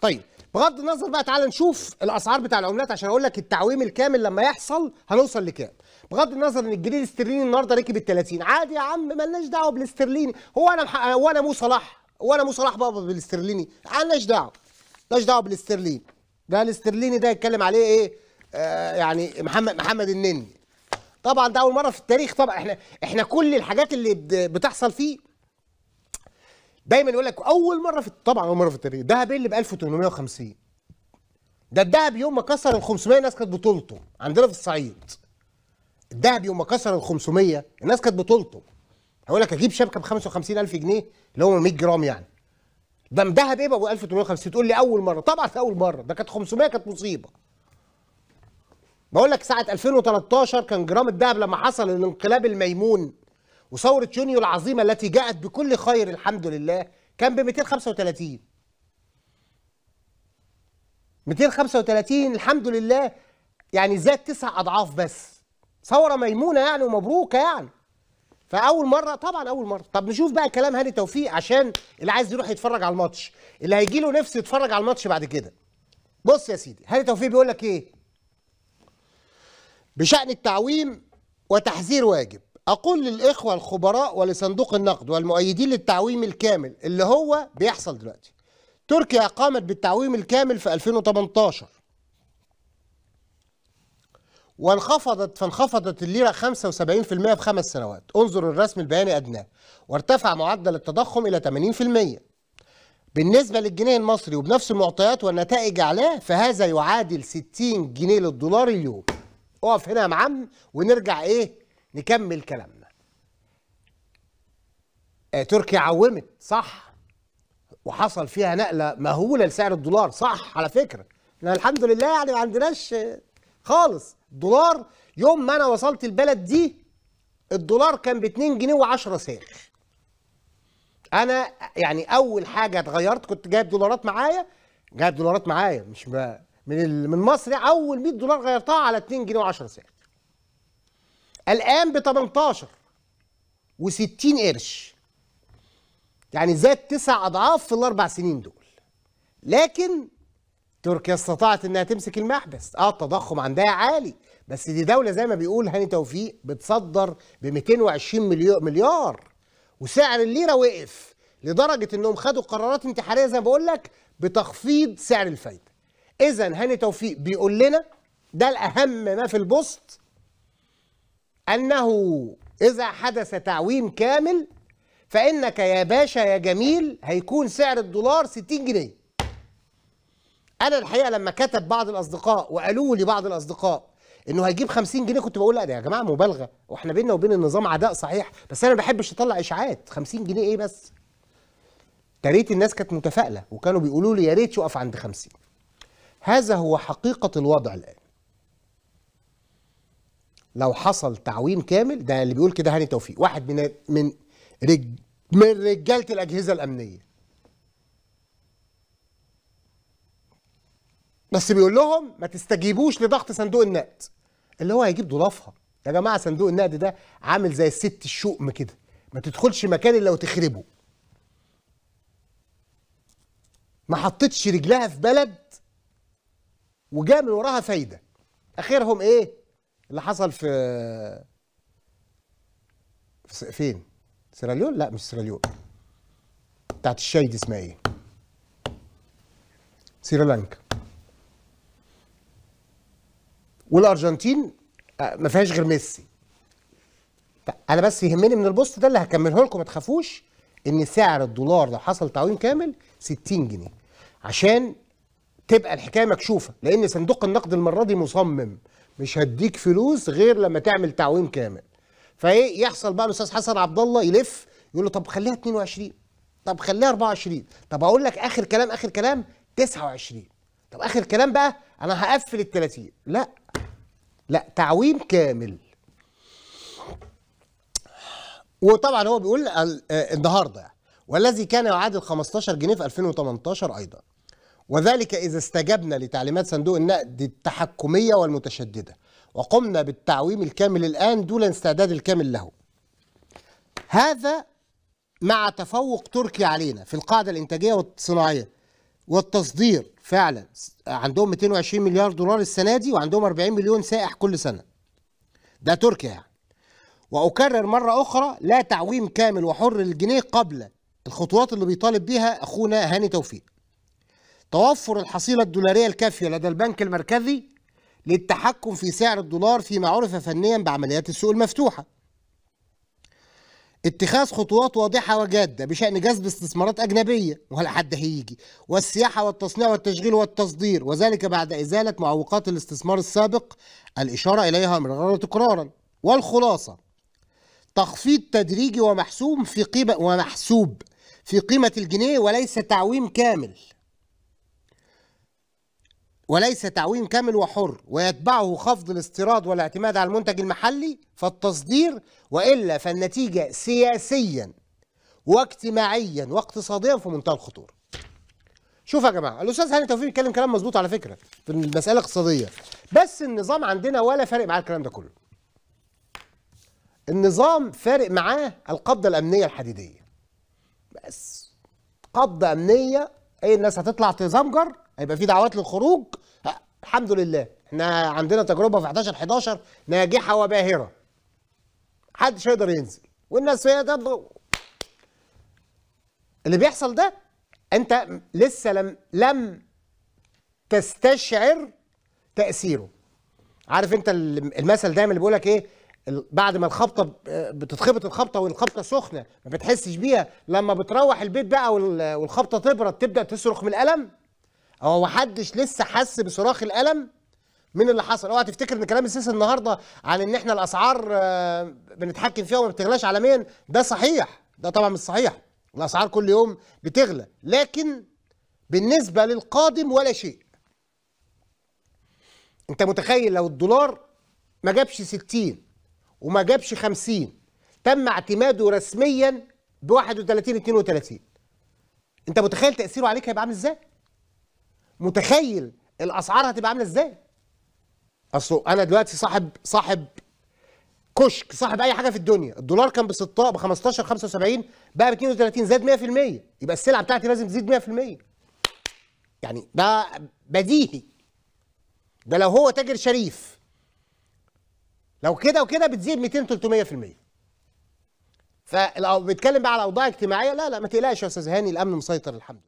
طيب بغض النظر بقى تعالى نشوف الاسعار بتاع العملات عشان اقول لك التعويم الكامل لما يحصل هنوصل لكام بغض النظر ان الجنيه الاسترليني النهارده ركب ال 30 عادي يا عم مالناش دعوه بالاسترليني هو انا هو انا مو صلاح هو انا مو صلاح بابا بالاسترليني مالناش دعوه مالناش دعوه بالاسترليني ده الاسترليني ده يتكلم عليه ايه آه يعني محمد محمد النني طبعا ده اول مره في التاريخ طبعا احنا احنا كل الحاجات اللي بتحصل فيه دايما يقول لك اول مره في طبعا اول مره في التاريخ ايه اللي ب 1850 ده الذهب يوم ما كسر ال 500 الناس كانت بطولته عندنا في الصعيد الذهب يوم ما كسر ال 500 الناس كانت بطولته هقول لك اجيب شبكه ب 55000 جنيه اللي هو 100 جرام يعني ده مدهب ايه بقى 1850 تقول لي اول مره طبعا اول مره ده كانت 500 كانت مصيبه بقول لك ساعه 2013 كان جرام الذهب لما حصل الانقلاب الميمون وثورة يونيو العظيمة التي جاءت بكل خير الحمد لله كان ب 235 235 الحمد لله يعني زاد تسع أضعاف بس ثورة ميمونة يعني ومبروكة يعني فاول مره طبعا اول مره طب نشوف بقى كلام هاني توفيق عشان اللي عايز يروح يتفرج على الماتش اللي هيجي له نفسه يتفرج على الماتش بعد كده بص يا سيدي هاني توفيق بيقول لك ايه بشان التعويم وتحذير واجب أقول للإخوة الخبراء ولصندوق النقد والمؤيدين للتعويم الكامل اللي هو بيحصل دلوقتي تركيا قامت بالتعويم الكامل في 2018 وانخفضت فانخفضت الليرة 75% في خمس سنوات انظر الرسم البياني أدناه وارتفع معدل التضخم إلى 80% بالنسبة للجنيه المصري وبنفس المعطيات والنتائج عليه فهذا يعادل 60 جنيه للدولار اليوم اقف هنا يا معلم ونرجع ايه نكمل كلامنا آه، تركيا عومت صح وحصل فيها نقله مهوله لسعر الدولار صح على فكره احنا الحمد لله يعني ما عندناش خالص الدولار يوم ما انا وصلت البلد دي الدولار كان ب 2 جنيه و10 سنت انا يعني اول حاجه اتغيرت كنت جايب دولارات معايا جايب دولارات معايا مش من من مصر اول 100 دولار غيرتها على 2 جنيه و10 سنت الآن ب 18 و60 قرش يعني زاد تسع أضعاف في الأربع سنين دول لكن تركيا استطاعت إنها تمسك المحبس آه التضخم عندها عالي بس دي دولة زي ما بيقول هاني توفيق بتصدر ب 220 مليار وسعر الليرة وقف لدرجة إنهم خدوا قرارات انتحارية زي ما بقول لك بتخفيض سعر الفايدة إذا هاني توفيق بيقول لنا ده الأهم ما في البوست أنه إذا حدث تعويم كامل فإنك يا باشا يا جميل هيكون سعر الدولار 60 جنيه أنا الحقيقة لما كتب بعض الأصدقاء وقالوا لي بعض الأصدقاء انه هيجيب 50 جنيه كنت بقول لا ده يا جماعه مبالغه واحنا بينا وبين النظام عداء صحيح بس انا ما بحبش اطلع اشاعات 50 جنيه ايه بس يا ريت الناس كانت متفائله وكانوا بيقولوا لي يا ريت يقف عند 50 هذا هو حقيقه الوضع الان لو حصل تعويم كامل ده اللي بيقول كده هاني توفيق واحد من من رج من رجاله الاجهزه الامنيه بس بيقول لهم ما تستجيبوش لضغط صندوق النقد اللي هو هيجيب ضلافها يا جماعه صندوق النقد ده عامل زي الست الشؤم كده ما تدخلش مكان الا وتخربه ما حطتش رجلها في بلد وجاء من وراها فايده اخرهم ايه اللي حصل في فين؟ سيراليون؟ لا مش سيراليون بتاعت الشاي دي اسمها ايه؟ سيرالانكا. والارجنتين آه، ما فيهاش غير ميسي انا بس يهمني من البوست ده اللي هكمله لكم ما تخافوش ان سعر الدولار لو حصل تعويم كامل 60 جنيه عشان تبقى الحكايه مكشوفه لان صندوق النقد المره دي مصمم مش هديك فلوس غير لما تعمل تعويم كامل فايه يحصل بقى الاستاذ حسن عبد الله يلف يقول له طب خليها 22 طب خليها 24 طب اقول لك اخر كلام اخر كلام 29 طب اخر كلام بقى انا هقفل ال 30 لا لا تعويم كامل وطبعا هو بيقول آه، النهارده والذي كان يعادل 15 جنيه في 2018 ايضا وذلك إذا استجبنا لتعليمات صندوق النقد التحكمية والمتشددة وقمنا بالتعويم الكامل الآن دون استعداد الكامل له هذا مع تفوق تركيا علينا في القاعدة الإنتاجية والصناعية والتصدير فعلا عندهم 220 مليار دولار السنة دي وعندهم 40 مليون سائح كل سنة ده تركيا يعني. وأكرر مرة أخرى لا تعويم كامل وحر للجنيه قبل الخطوات اللي بيطالب بيها أخونا هاني توفيق توفر الحصيلة الدولارية الكافية لدى البنك المركزي للتحكم في سعر الدولار فيما عرف فنيا بعمليات السوق المفتوحة اتخاذ خطوات واضحة وجادة بشأن جذب استثمارات أجنبية حد هيجي والسياحة والتصنيع والتشغيل والتصدير وذلك بعد إزالة معوقات الاستثمار السابق الإشارة إليها مرارا تكرارا والخلاصة تخفيض تدريجي ومحسوب في قيمة ومحسوب في قيمة الجنيه وليس تعويم كامل وليس تعويم كامل وحر ويتبعه خفض الاستيراد والاعتماد على المنتج المحلي فالتصدير والا فالنتيجه سياسيا واجتماعيا واقتصاديا في منتهى الخطوره. شوف يا جماعه الاستاذ هاني توفيق بيتكلم كلام مظبوط على فكره في المساله الاقتصاديه بس النظام عندنا ولا فارق معاه الكلام ده كله. النظام فارق معاه القبضه الامنيه الحديديه. بس قبضه امنيه اي الناس هتطلع تزمجر هيبقى في دعوات للخروج الحمد لله احنا عندنا تجربه في 11 11 ناجحه وباهره محدش يقدر ينزل والناس هي تبدو اللي بيحصل ده انت لسه لم لم تستشعر تاثيره عارف انت المثل دايما اللي بيقول لك ايه بعد ما الخبطه بتتخبط الخبطه والخبطه سخنه ما بتحسش بيها لما بتروح البيت بقى والخبطه تبرد تبدا تصرخ من الالم هو محدش لسه حس بصراخ الالم من اللي حصل اوعى تفتكر ان كلام السيسي النهارده عن ان احنا الاسعار آه، بنتحكم فيها وما بتغلاش عالميا ده صحيح ده طبعا مش صحيح الاسعار كل يوم بتغلى لكن بالنسبه للقادم ولا شيء انت متخيل لو الدولار ما جابش 60 وما جابش 50 تم اعتماده رسميا ب 31 32 انت متخيل تاثيره عليك هيبقى عامل ازاي متخيل الاسعار هتبقى عامله ازاي اصل انا دلوقتي صاحب صاحب كشك صاحب اي حاجه في الدنيا الدولار كان ب 16 ب 15 75 بقى ب 32 زاد 100% يبقى السلعه بتاعتي لازم تزيد 100% يعني ده بديهي ده لو هو تاجر شريف لو كده وكده بتزيد 200 300% فلو بيتكلم بقى على اوضاع اجتماعيه لا لا ما تقلقش يا استاذ هاني الامن مسيطر الحمد لله